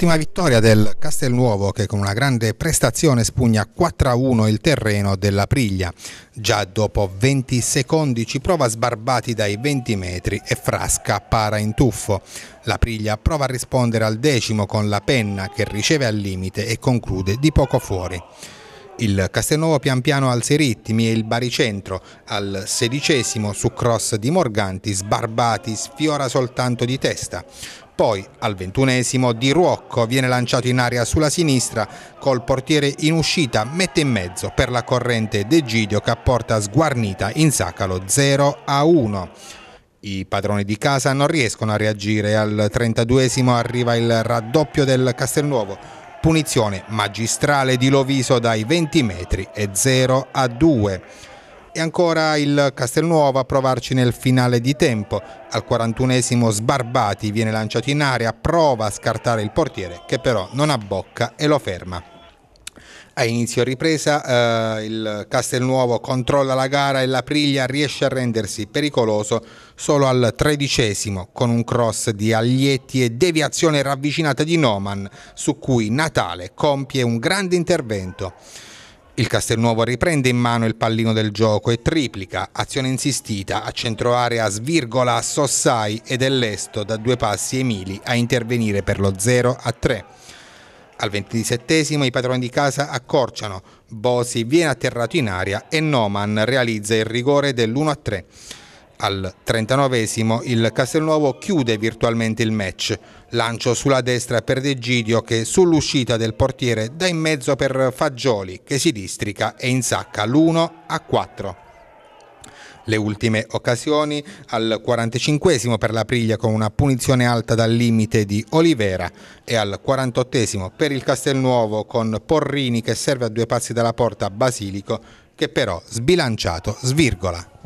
L'ottima vittoria del Castelnuovo che con una grande prestazione spugna 4-1 il terreno della Priglia. Già dopo 20 secondi ci prova sbarbati dai 20 metri e Frasca para in tuffo. La Priglia prova a rispondere al decimo con la penna che riceve al limite e conclude di poco fuori il Castelnuovo pian piano alza i ritmi e il baricentro al sedicesimo su cross di Morganti, sbarbati, sfiora soltanto di testa. Poi al ventunesimo Di Ruocco viene lanciato in aria sulla sinistra col portiere in uscita, mette in mezzo per la corrente Degidio che apporta sguarnita in sacalo 0 a 1. I padroni di casa non riescono a reagire, al 32 arriva il raddoppio del Castelnuovo punizione magistrale di Loviso dai 20 metri e 0 a 2. E ancora il Castelnuovo a provarci nel finale di tempo. Al 41esimo Sbarbati viene lanciato in aria, prova a scartare il portiere che però non abbocca e lo ferma. A inizio ripresa eh, il Castelnuovo controlla la gara e la Priglia riesce a rendersi pericoloso solo al tredicesimo con un cross di Aglietti e deviazione ravvicinata di Noman su cui Natale compie un grande intervento. Il Castelnuovo riprende in mano il pallino del gioco e triplica, azione insistita, a centroarea area svirgola a Sossai ed è Lesto da due passi Emili a intervenire per lo 0 a 3. Al 27 i padroni di casa accorciano, Bosi viene atterrato in aria e Noman realizza il rigore dell'1-3. Al 39 il Castelnuovo chiude virtualmente il match. Lancio sulla destra per De Gidio che sull'uscita del portiere dà in mezzo per Fagioli che si districa e insacca l'1 4. Le ultime occasioni al 45 per la Priglia con una punizione alta dal limite di Olivera e al 48 per il Castelnuovo con Porrini che serve a due passi dalla porta Basilico che però sbilanciato svirgola.